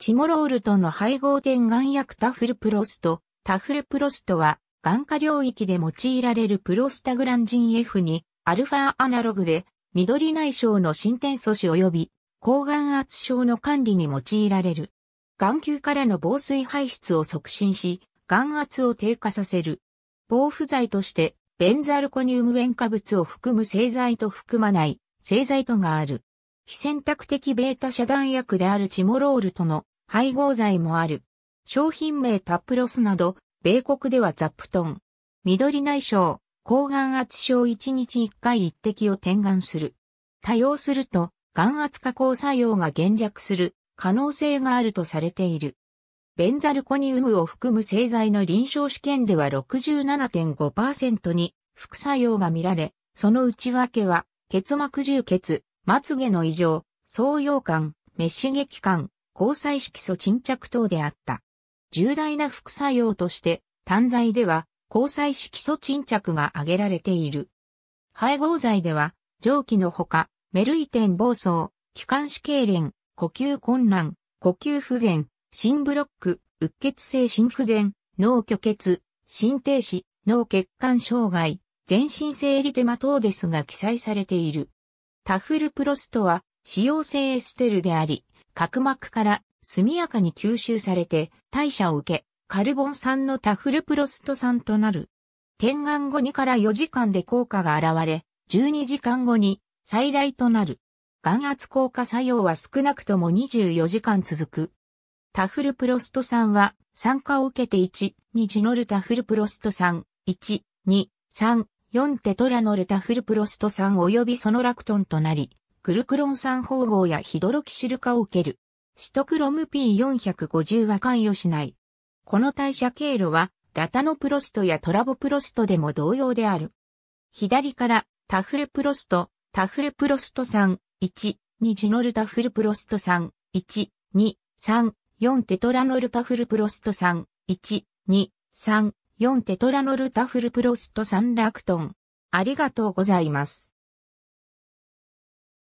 チモロールとの配合点眼薬タフルプロスト。タフルプロストは、眼科領域で用いられるプロスタグランジン F に、アルファアナログで、緑内障の進展阻止及び、抗眼圧症の管理に用いられる。眼球からの防水排出を促進し、眼圧を低下させる。防腐剤として、ベンザルコニウム塩化物を含む製剤と含まない製剤とがある。非選択的ベータ遮断薬であるチモロールとの配合剤もある。商品名タップロスなど、米国ではザプトン。緑内障、抗眼圧症1日1回1滴を点眼する。多用すると、眼圧加工作用が減弱する可能性があるとされている。ベンザルコニウムを含む製剤の臨床試験では67.5%に副作用が見られ、その内訳は、結膜充血、まつげの異常、創用感、目刺激感、交際色素沈着等であった。重大な副作用として、単剤では、交際色素沈着が挙げられている。配合剤では、蒸気のほか、メルイテン暴走、気管支痙攣、呼吸困難、呼吸不全、心ブロック、うっ血性心不全、脳虚血、心停止、脳血管障害、全身性リテマ等ですが記載されている。タフルプロストは、使用性エステルであり、角膜から速やかに吸収されて代謝を受け、カルボン酸のタフルプロスト酸となる。点眼後2から4時間で効果が現れ、12時間後に最大となる。眼圧効果作用は少なくとも24時間続く。タフルプロスト酸は酸化を受けて1、2ジノルタフルプロスト酸、1、2、3、4テトラノルタフルプロスト酸及びそのラクトンとなり、クルクロン酸方法やヒドロキシル化を受ける。シトクロム P450 は関与しない。この代謝経路は、ラタノプロストやトラボプロストでも同様である。左から、タフルプロスト、タフルプロスト酸、1、2ジノルタフルプロスト酸、1、2、3、4テトラノルタフルプロスト酸、1、2、3、4テトラノルタフルプロスト酸ラクトン。ありがとうございます。